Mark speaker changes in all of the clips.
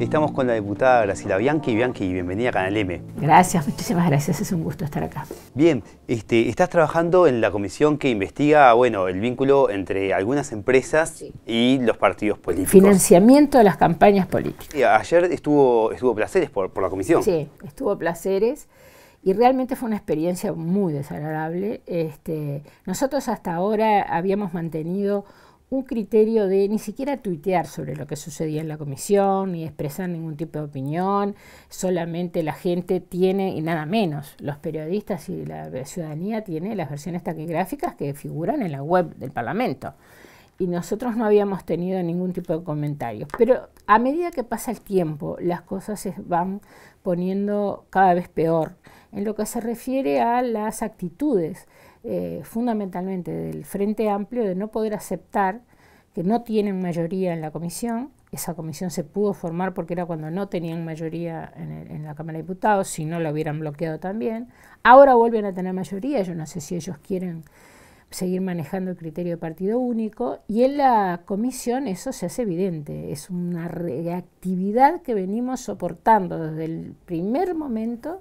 Speaker 1: Estamos con la diputada Graciela Bianchi. Bianchi, bienvenida a Canal M.
Speaker 2: Gracias, muchísimas gracias. Es un gusto estar acá.
Speaker 1: Bien, este, estás trabajando en la comisión que investiga bueno, el vínculo entre algunas empresas y los partidos políticos.
Speaker 2: Financiamiento de las campañas políticas.
Speaker 1: Ayer estuvo, estuvo Placeres por, la comisión. Sí,
Speaker 2: estuvo Placeres. Y realmente fue una experiencia muy desagradable. Este, nosotros hasta ahora habíamos mantenido un criterio de ni siquiera tuitear sobre lo que sucedía en la comisión, ni expresar ningún tipo de opinión, solamente la gente tiene, y nada menos, los periodistas y la ciudadanía tiene las versiones taquigráficas que figuran en la web del Parlamento. Y nosotros no habíamos tenido ningún tipo de comentarios. Pero a medida que pasa el tiempo, las cosas se van poniendo cada vez peor en lo que se refiere a las actitudes eh, fundamentalmente del Frente Amplio de no poder aceptar que no tienen mayoría en la comisión. Esa comisión se pudo formar porque era cuando no tenían mayoría en, en la Cámara de Diputados, si no la hubieran bloqueado también. Ahora vuelven a tener mayoría, yo no sé si ellos quieren seguir manejando el criterio de partido único y en la comisión eso se hace evidente, es una reactividad que venimos soportando desde el primer momento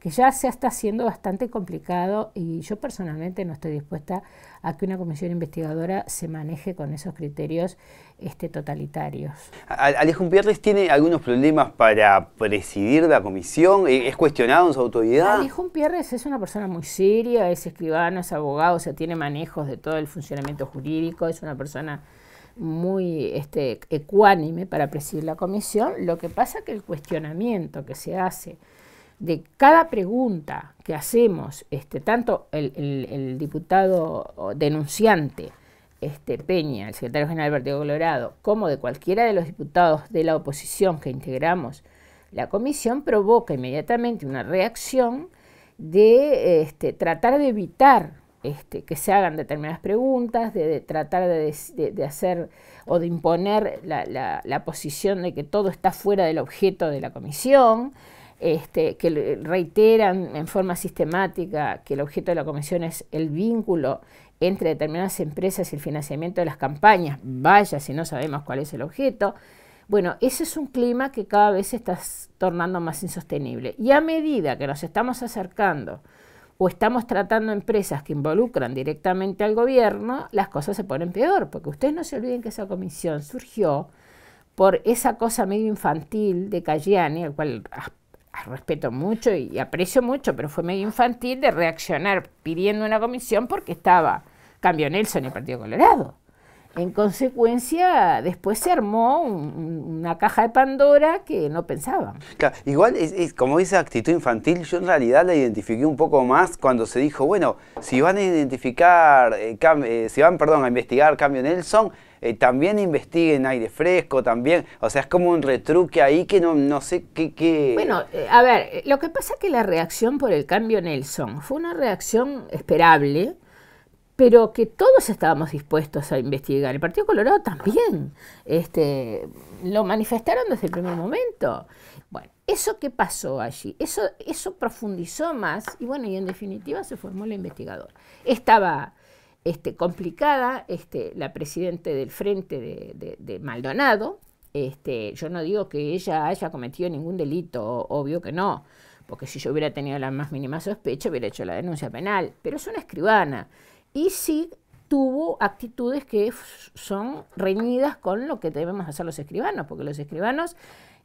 Speaker 2: que ya se está haciendo bastante complicado y yo personalmente no estoy dispuesta a que una comisión investigadora se maneje con esos criterios este, totalitarios.
Speaker 1: Alejo Pierres tiene algunos problemas para presidir la comisión, ¿E-, es cuestionado en su autoridad.
Speaker 2: Alejo Pierres es una persona muy seria, es escribano, es abogado, o sea, tiene manejos de todo el funcionamiento jurídico, es una persona muy este, ecuánime para presidir la comisión. Lo que pasa es que el cuestionamiento que se hace de cada pregunta que hacemos, este, tanto el, diputado denunciante, este, Peña, el secretario general del Partido Colorado, como de cualquiera de los diputados de la oposición que integramos la comisión, provoca inmediatamente una reacción de este, tratar de evitar este, que se hagan determinadas preguntas, de, tratar de, hacer o de imponer la posición de que todo está fuera del objeto de la comisión. Este, que reiteran en forma sistemática que el objeto de la comisión es el vínculo entre determinadas empresas y el financiamiento de las campañas, vaya si no sabemos cuál es el objeto, bueno, ese es un clima que cada vez se está tornando más insostenible. Y a medida que nos estamos acercando o estamos tratando empresas que involucran directamente al gobierno, las cosas se ponen peor, porque ustedes no se olviden que esa comisión surgió por esa cosa medio infantil de Cayani, al cual respeto mucho y aprecio mucho, pero fue medio infantil de reaccionar pidiendo una comisión porque estaba Cambio Nelson y el Partido Colorado. En consecuencia, después se armó una caja de Pandora que no pensaba. igual, como esa
Speaker 1: actitud infantil, yo en realidad la identifiqué un poco más cuando se dijo, bueno, si van a identificar, eh, eh, si van, perdón, a investigar Cambio Nelson, eh, también investiguen aire fresco, también, o sea, es como un retruque ahí que no, no sé qué, Bueno,
Speaker 2: eh, a ver, eh, lo que pasa es que la reacción por el cambio Nelson fue una reacción esperable, pero que todos estábamos dispuestos a investigar. El Partido Colorado también este, lo manifestaron desde el primer momento. Bueno, ¿eso qué pasó allí? Eso, eso profundizó más y bueno, y en definitiva se formó el investigador, Estaba este, complicada, este, la presidente del Frente de, Maldonado, este, yo no digo que ella haya cometido ningún delito, obvio que no, porque si yo hubiera tenido la más mínima sospecha hubiera hecho la denuncia penal, pero es una escribana y sí tuvo actitudes que son reñidas con lo que debemos hacer los escribanos, porque los escribanos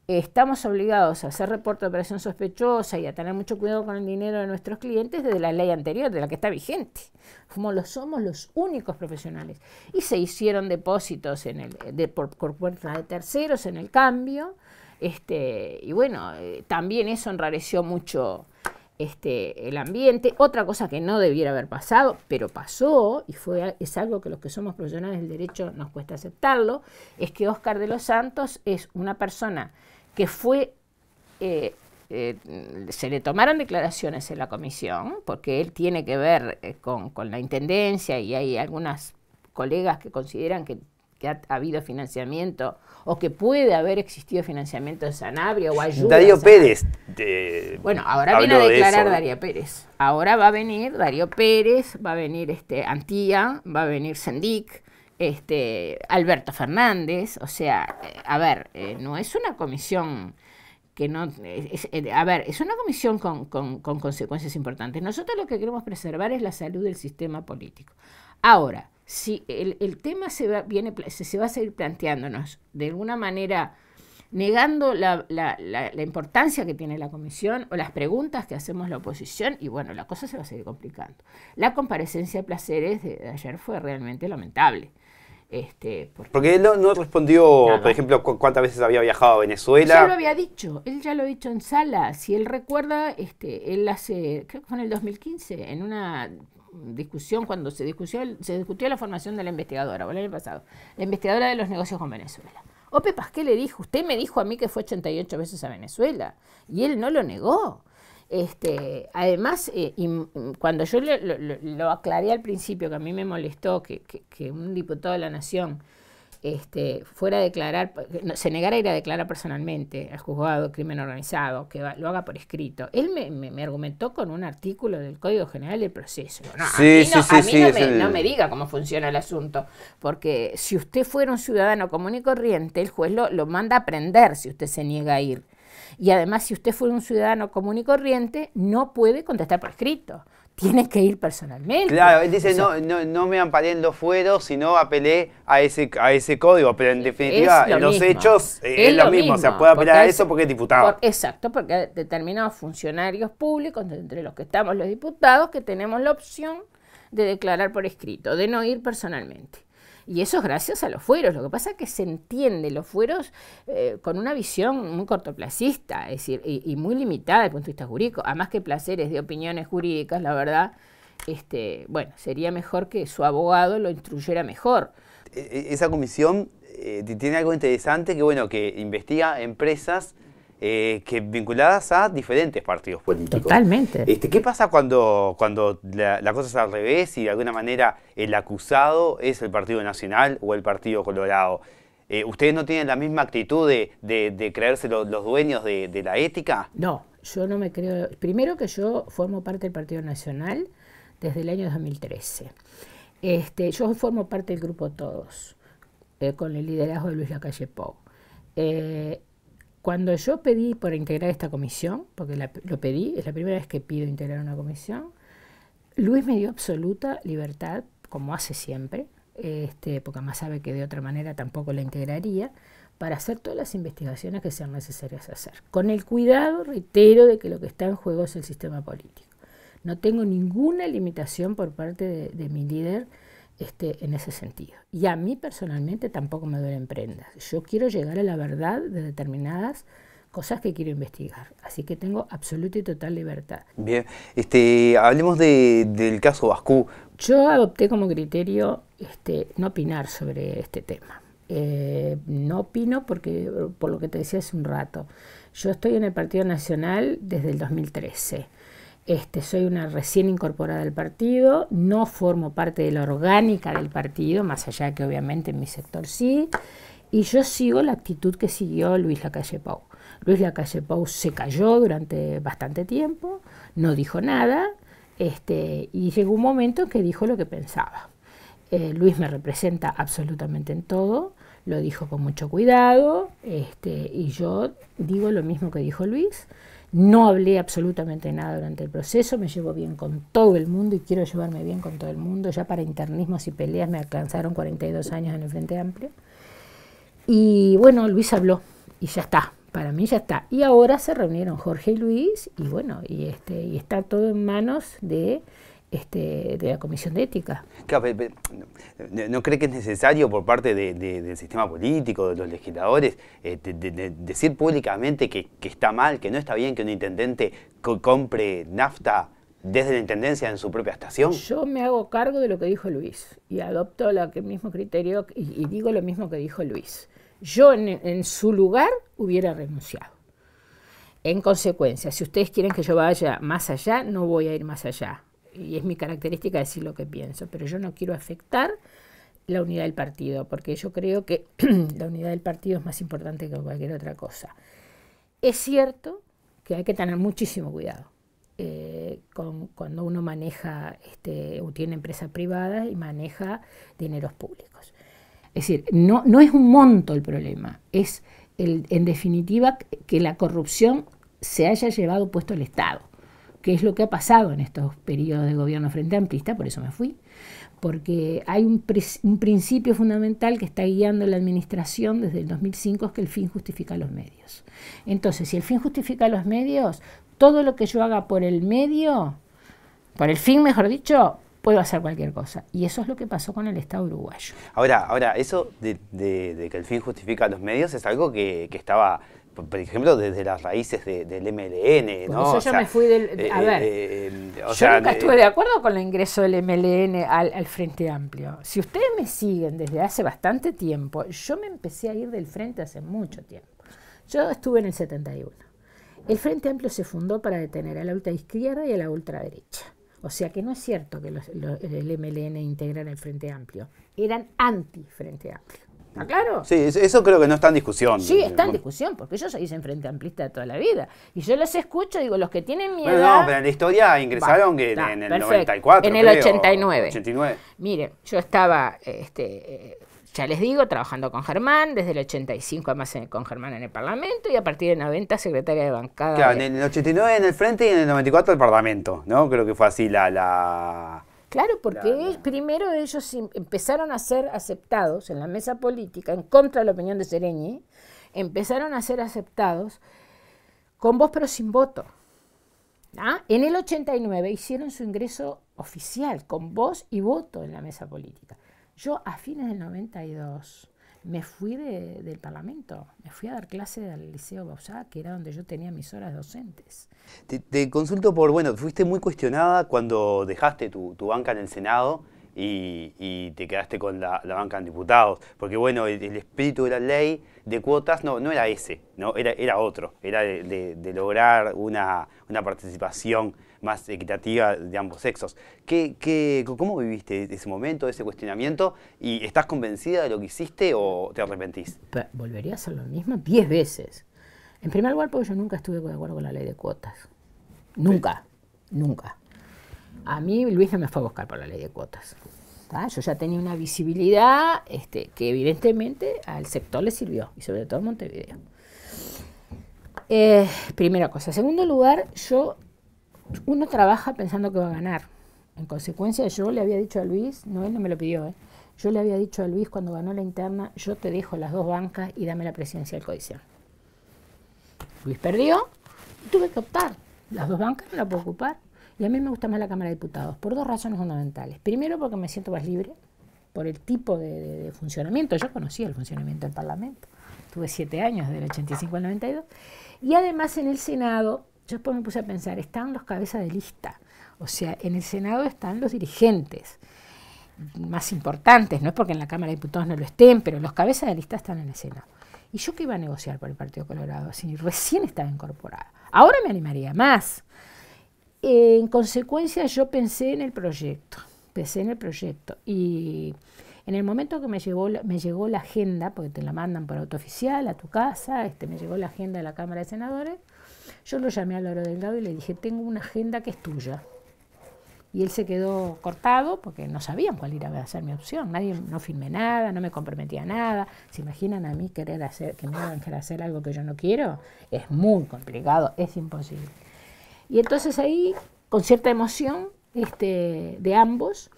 Speaker 2: estamos obligados a hacer reporte de operación sospechosa y a tener mucho cuidado con el dinero de nuestros clientes desde la ley anterior, de la que está vigente. Como lo somos los únicos profesionales. Y se hicieron depósitos en el, eh, por, puertas de terceros en el cambio. Este, y bueno, eh, también eso enrareció mucho este, el ambiente. Otra cosa que no debiera haber pasado, pero pasó, y fue, es algo que los que somos profesionales del derecho nos cuesta aceptarlo, es que Oscar de los Santos es una persona que fue, eh, eh, se le tomaron declaraciones en la comisión, porque él tiene que ver eh, con, la Intendencia y hay algunas colegas que consideran que, ha, habido financiamiento o que puede haber existido financiamiento en Sanabria o ayuda. Darío Pérez.
Speaker 1: bueno, ahora viene a declarar Darío
Speaker 2: Pérez. Ahora va a venir Darío Pérez, va a venir este, Antía, va a venir Sendic este, Alberto Fernández, o sea, eh, a ver, eh, no es una comisión que no, eh, a ver, es una comisión con, con, consecuencias importantes. Nosotros lo que queremos preservar es la salud del sistema político. Ahora, si el, el tema se viene, se, se va a seguir planteándonos de alguna manera negando la, importancia que tiene la comisión o las preguntas que hacemos la oposición y bueno, la cosa se va a seguir complicando. La comparecencia de Placeres de, ayer fue realmente lamentable. Este, porque, él
Speaker 1: no, respondió, por ejemplo, cuántas veces había viajado a Venezuela. Ya lo
Speaker 2: había dicho, él ya lo ha dicho en sala. Si él recuerda, este, él hace, creo que fue en el 2015, en una discusión, cuando se discutió, se discutió la formación de la investigadora, o el año pasado, la investigadora de los negocios con Venezuela Ope ¿qué le dijo, usted me dijo a mí que fue 88 veces a Venezuela y él no lo negó. Este, además, eh, mm, cuando yo lo, aclaré al principio, que a mí me molestó que, que, que un diputado de la Nación este, fuera a declarar, se negara a ir a declarar personalmente al juzgado de crimen organizado, que lo haga por escrito. Él me, argumentó con un artículo del Código General del Proceso. No, me, diga cómo funciona el asunto, porque si usted fuera un ciudadano común y corriente, el juez lo manda a prender si usted se niega a ir. Y además, si usted fuera un ciudadano común y corriente, no puede contestar por escrito tienes que ir personalmente. Claro, él dice, no,
Speaker 1: no, me amparé en los fueros, sino apelé a ese, a ese código, pero en definitiva, los hechos eh, es, lo mismo, o sea, puede apelar a eso porque es diputado.
Speaker 2: exacto, porque determinados funcionarios públicos, entre los que estamos los diputados, que tenemos la opción de declarar por escrito, de no ir personalmente. Y eso es gracias a los fueros. Lo que pasa es que se entiende los fueros eh, con una visión muy cortoplacista, es decir, y, muy limitada desde el punto de vista jurídico. Además que placeres de opiniones jurídicas, la verdad, este, bueno, sería mejor que su abogado lo instruyera mejor.
Speaker 1: E, e, esa comisión eh, tiene algo interesante que, bueno, que investiga empresas eh, que vinculadas a diferentes partidos políticos.
Speaker 2: Totalmente.
Speaker 1: Este, ¿Qué pasa cuando, cuando la, cosa es al revés y de alguna manera el acusado es el Partido Nacional o el Partido Colorado? Eh, ¿Ustedes no tienen la misma actitud de, creerse los dueños de, la ética?
Speaker 2: No, yo no me creo. Primero que yo formo parte del Partido Nacional desde el año 2013. Este, yo formo parte del grupo Todos, eh, con el liderazgo de Luis Lacalle Pou. Cuando yo pedí por integrar esta comisión, porque lo pedí, es la primera vez que pido integrar una comisión, Luis me dio absoluta libertad, como hace siempre, este, porque más sabe que de otra manera tampoco la integraría, para hacer todas las investigaciones que sean necesarias hacer. Con el cuidado, reitero, de que lo que está en juego es el sistema político. No tengo ninguna limitación por parte de mi líder este, en ese sentido. Y a mí personalmente tampoco me duelen prendas. Yo quiero llegar a la verdad de determinadas cosas que quiero investigar. Así que tengo absoluta y total libertad.
Speaker 1: Bien, este, hablemos del caso Bascú.
Speaker 2: Yo adopté como criterio este, no opinar sobre este tema. Eh, no opino porque, por lo que te decía hace un rato, yo estoy en el Partido Nacional desde el 2013. Este, soy una recién incorporada al partido, no formo parte de la orgánica del partido, más allá que obviamente en mi sector sí, y yo sigo la actitud que siguió Luis Lacalle Pau. Luis Lacalle Pau se cayó durante bastante tiempo, no dijo nada, este, y llegó un momento en que dijo lo que pensaba. Eh, Luis me representa absolutamente en todo, lo dijo con mucho cuidado, este, y yo digo lo mismo que dijo Luis. No hablé absolutamente nada durante el proceso, me llevo bien con todo el mundo y quiero llevarme bien con todo el mundo. Ya para internismos y peleas me alcanzaron 42 años en el Frente Amplio. Y bueno, Luis habló y ya está, para mí ya está. Y ahora se reunieron Jorge y Luis y bueno, y, este, y está todo en manos de este, de la Comisión de Ética.
Speaker 1: ¿No cree que es necesario por parte del sistema político, de los legisladores, este, decir públicamente que, está mal, que no está bien que un intendente compre nafta desde la intendencia en su propia estación? Yo
Speaker 2: me hago cargo de lo que dijo Luis y adopto el mismo criterio y, digo lo mismo que dijo Luis. Yo en su lugar hubiera renunciado. En consecuencia, si ustedes quieren que yo vaya más allá, no voy a ir más allá y es mi característica decir lo que pienso, pero yo no quiero afectar la unidad del partido, porque yo creo que la unidad del partido es más importante que cualquier otra cosa. Es cierto que hay que tener muchísimo cuidado eh, cuando uno maneja este, o tiene empresas privadas y maneja dineros públicos. Es decir, no, no es un monto el problema, es el, en definitiva que la corrupción se haya llevado puesto al Estado que es lo que ha pasado en estos periodos de gobierno frente amplista, por eso me fui, porque hay un, principio fundamental que está guiando la administración desde el 2005, es que el fin justifica los medios. Entonces, si el fin justifica los medios, todo lo que yo haga por el medio, por el fin, mejor dicho, puedo hacer cualquier cosa. Y eso es lo que pasó con el Estado uruguayo.
Speaker 1: Ahora, ahora eso de, que el fin justifica los medios es algo que, que estaba por ejemplo, desde las raíces del MLN. ¿no? yo, me fui del. Eh, a ver, eh,
Speaker 2: eh, yo nunca estuve de acuerdo con el ingreso del MLN al, Frente Amplio. Si ustedes me siguen desde hace bastante tiempo, yo me empecé a ir del Frente hace mucho tiempo. Yo estuve en el 71. El Frente Amplio se fundó para detener a la izquierda y a la ultraderecha. O sea que no es cierto que el MLN integrara el Frente Amplio. Eran anti-Frente Amplio. ¿Está claro? Sí,
Speaker 1: eso creo que no está en
Speaker 2: discusión. Sí, está en discusión, porque ellos yo hice Frente Amplista de toda la vida. Y yo los escucho, digo, los que tienen miedo. Bueno, no, pero en la historia ingresaron en el 94. En el 89. Mire, yo estaba, este, eh, ya les digo, trabajando con Germán, desde el 85 además con Germán en el Parlamento y a partir del 90 secretaria de bancada. Claro, en
Speaker 1: el 89 en el Frente y en el 94 el Parlamento, ¿no? Creo que fue así la... la
Speaker 2: Claro, porque primero ellos empezaron a ser aceptados en la mesa política, en contra de la opinión de Sereñi, empezaron a ser aceptados con voz pero sin voto. ¿ah? En el 89 hicieron su ingreso oficial, con voz y voto en la mesa política. Yo a fines del 92 me fui de, del Parlamento, me fui a dar clase al Liceo Bausá, que era donde yo tenía mis horas docentes.
Speaker 1: Te, consulto por, bueno, fuiste muy cuestionada cuando dejaste tu, banca en el Senado y, te quedaste con la, banca en diputados, porque bueno, el, espíritu de la ley de cuotas no, no era ese, no era, era otro, era de, lograr una, una participación más equitativa de ambos sexos. cómo viviste ese momento, ese cuestionamiento? ¿Y estás convencida de lo que hiciste o te arrepentís?
Speaker 2: Volvería a hacer lo mismo diez veces. En primer lugar, porque yo nunca estuve de acuerdo con la ley de cuotas. Nunca, nunca. A mí Luis no me fue a buscar por la ley de cuotas. Yo ya tenía una visibilidad este, que evidentemente al sector le sirvió, y sobre todo a Montevideo. Eh, primera cosa. segundo lugar, yo uno trabaja pensando que va a ganar. En consecuencia, yo le había dicho a Luis, no, él no me lo pidió, ¿eh? yo le había dicho a Luis cuando ganó la interna, yo te dejo las dos bancas y dame la presidencia del codicial. Luis perdió, y tuve que optar. Las dos bancas no las puedo ocupar. Y a mí me gusta más la Cámara de Diputados, por dos razones fundamentales. Primero, porque me siento más libre, por el tipo de, funcionamiento. Yo conocía el funcionamiento del Parlamento. Tuve siete años, del 85 al 92. Y además en el Senado yo después me puse a pensar, están los cabezas de lista, o sea, en el Senado están los dirigentes más importantes, no es porque en la Cámara de Diputados no lo estén, pero los cabezas de lista están en el Senado. ¿Y yo qué iba a negociar por el Partido Colorado si recién estaba incorporada? Ahora me animaría más. en consecuencia, yo pensé en el proyecto, pensé en el proyecto y en el momento que me, llevó, me llegó la agenda, porque te la mandan por oficial a tu casa, este, me llegó la agenda de la Cámara de Senadores, yo lo llamé a Loro Delgado y le dije, tengo una agenda que es tuya. Y él se quedó cortado porque no sabían cuál iba a ser mi opción. Nadie, no firmé nada, no me comprometía nada. ¿Se imaginan a mí querer hacer, que me hacer algo que yo no quiero? Es muy complicado, es imposible. Y entonces ahí, con cierta emoción este, de ambos,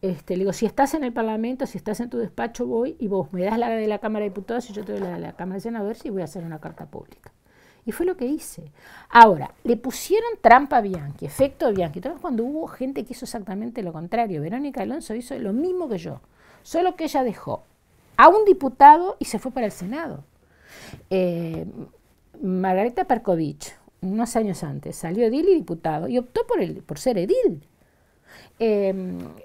Speaker 2: este, le digo, si estás en el Parlamento, si estás en tu despacho, voy y vos me das la de la Cámara de Diputados y yo te doy la de la Cámara de Senadores y voy a hacer una carta pública. Y fue lo que hice. Ahora, le pusieron trampa a Bianchi, efecto Bianchi. Entonces, cuando hubo gente que hizo exactamente lo contrario, Verónica Alonso hizo lo mismo que yo, solo que ella dejó a un diputado y se fue para el Senado. Eh, Margarita Parkovich, unos años antes, salió edil y diputado y optó por, el, por ser edil. Eh,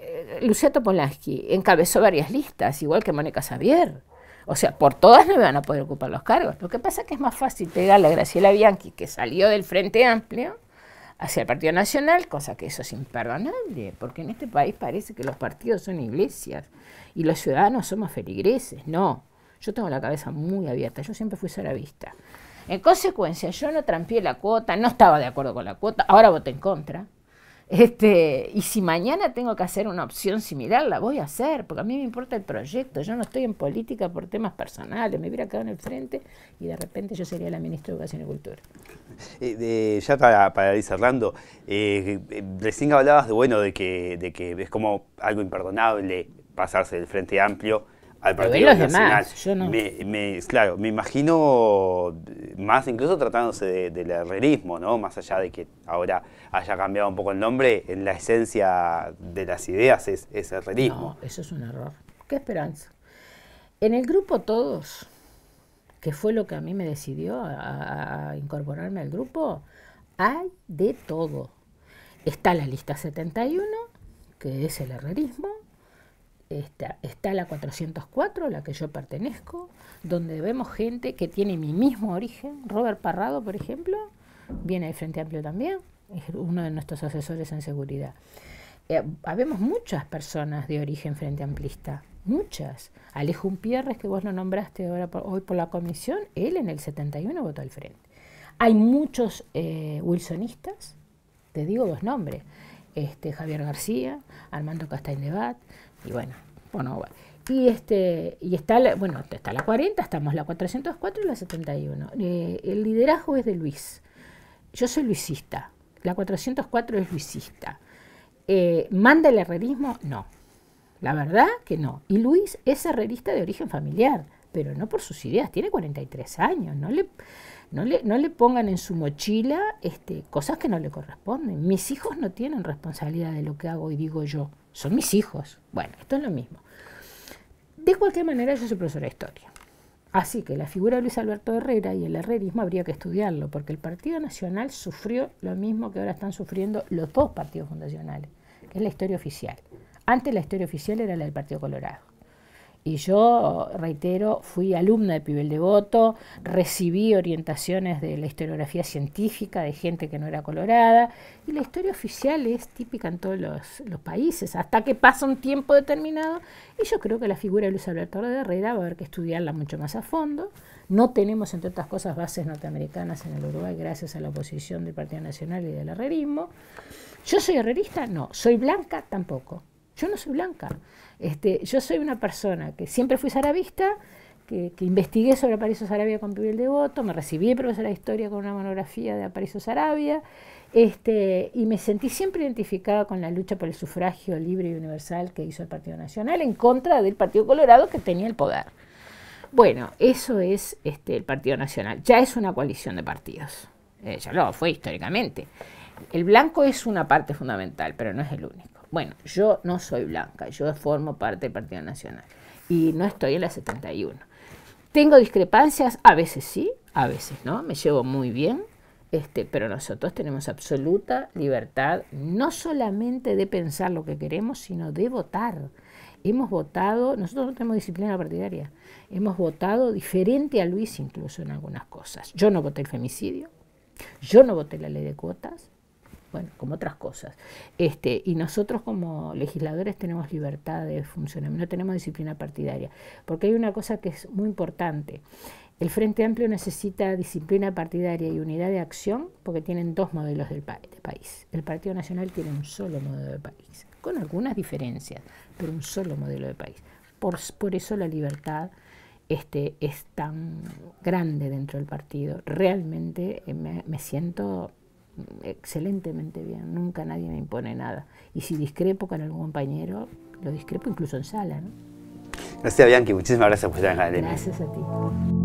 Speaker 2: eh Luciato encabezó varias listas, igual que Mónica Xavier. O sea, por todas no me van a poder ocupar los cargos. Lo que pasa es que es más fácil pegarle a Graciela Bianchi, que salió del Frente Amplio, hacia el Partido Nacional, cosa que eso es imperdonable, porque en este país parece que los partidos son iglesias y los ciudadanos somos feligreses. No, yo tengo la cabeza muy abierta, yo siempre fui vista En consecuencia, yo no trampié la cuota, no estaba de acuerdo con la cuota, ahora voté en contra. Este, y si mañana tengo que hacer una opción similar, la voy a hacer, porque a mí me importa el proyecto. Yo no estoy en política por temas personales. Me hubiera quedado en el frente y de repente yo sería la ministra de Educación y Cultura.
Speaker 1: Eh, ya para, ir cerrando, eh, recién hablabas de, bueno, de, que, de que es como algo imperdonable pasarse del Frente Amplio al Partido los Demás, me, claro, me imagino más incluso tratándose del herrerismo, ¿no? Más allá de que ahora haya cambiado un poco el nombre, en la esencia de las ideas es, herrerismo.
Speaker 2: No, eso es un error. Qué esperanza. En el grupo todos, que fue lo que a mí me decidió a, a incorporarme al grupo, hay de todo. Está la lista 71, que es el herrerismo, está la 404, la que yo pertenezco, donde vemos gente que tiene mi mismo origen. Robert Parrado, por ejemplo, viene del Frente Amplio también, es uno de nuestros asesores en seguridad. Eh, habemos muchas personas de origen Frente Amplista, muchas. Alejo Umpierres, que vos lo nombraste ahora hoy por la comisión, él en el 71 votó al Frente. Hay muchos eh, wilsonistas, te digo dos nombres. Este, Javier García, Armando Bat, y bueno, bueno, Y, este, y está, la, bueno, está la 40, estamos la 404 y la 71. Eh, el liderazgo es de Luis. Yo soy luisista. La 404 es luisista. Eh, ¿Manda el herrerismo? No. La verdad que no. Y Luis es herrerista de origen familiar, pero no por sus ideas. Tiene 43 años. No le, no le, pongan en su mochila este, cosas que no le corresponden. Mis hijos no tienen responsabilidad de lo que hago y digo yo. Son mis hijos. Bueno, esto es lo mismo. De cualquier manera, yo soy profesora de historia. Así que la figura de Luis Alberto Herrera y el herrerismo habría que estudiarlo, porque el Partido Nacional sufrió lo mismo que ahora están sufriendo los dos partidos fundacionales, que es la historia oficial. Antes la historia oficial era la del Partido Colorado. Y yo, reitero, fui alumna de Pibel Devoto, recibí orientaciones de la historiografía científica de gente que no era colorada, y la historia oficial es típica en todos los, países, hasta que pasa un tiempo determinado, y yo creo que la figura de Luis Alberto de Herrera va a haber que estudiarla mucho más a fondo. No tenemos, entre otras cosas, bases norteamericanas en el Uruguay gracias a la oposición del Partido Nacional y del herrerismo. ¿Yo soy herrerista? No. ¿Soy blanca? Tampoco. Yo no soy blanca. Este, yo soy una persona que siempre fui zarabista, que, investigué sobre Aparicio Sarabia con de voto, me recibí de profesora de historia con una monografía de Aparicio Sarabia, este, y me sentí siempre identificada con la lucha por el sufragio libre y universal que hizo el Partido Nacional en contra del Partido Colorado que tenía el poder. Bueno, eso es este, el Partido Nacional. Ya es una coalición de partidos. Eh, ya lo fue históricamente. El blanco es una parte fundamental, pero no es el único. Bueno, yo no soy blanca, yo formo parte del Partido Nacional y no estoy en la 71. ¿Tengo discrepancias? A veces sí, a veces no, me llevo muy bien, este, pero nosotros tenemos absoluta libertad no solamente de pensar lo que queremos, sino de votar. Hemos votado, nosotros no tenemos disciplina partidaria, hemos votado diferente a Luis incluso en algunas cosas. Yo no voté el femicidio, yo no voté la ley de cuotas, bueno, como otras cosas. Este, y nosotros como legisladores tenemos libertad de funcionamiento, no tenemos disciplina partidaria, porque hay una cosa que es muy importante. El Frente Amplio necesita disciplina partidaria y unidad de acción porque tienen dos modelos del de país. El Partido Nacional tiene un solo modelo de país, con algunas diferencias, pero un solo modelo de país. Por, por eso la libertad este, es tan grande dentro del partido. Realmente eh, me siento excelentemente bien, nunca nadie me impone nada. Y si discrepo con algún compañero, lo discrepo incluso en sala. ¿no?
Speaker 1: Gracias Bianchi, muchísimas gracias por estar en la
Speaker 2: Gracias a ti.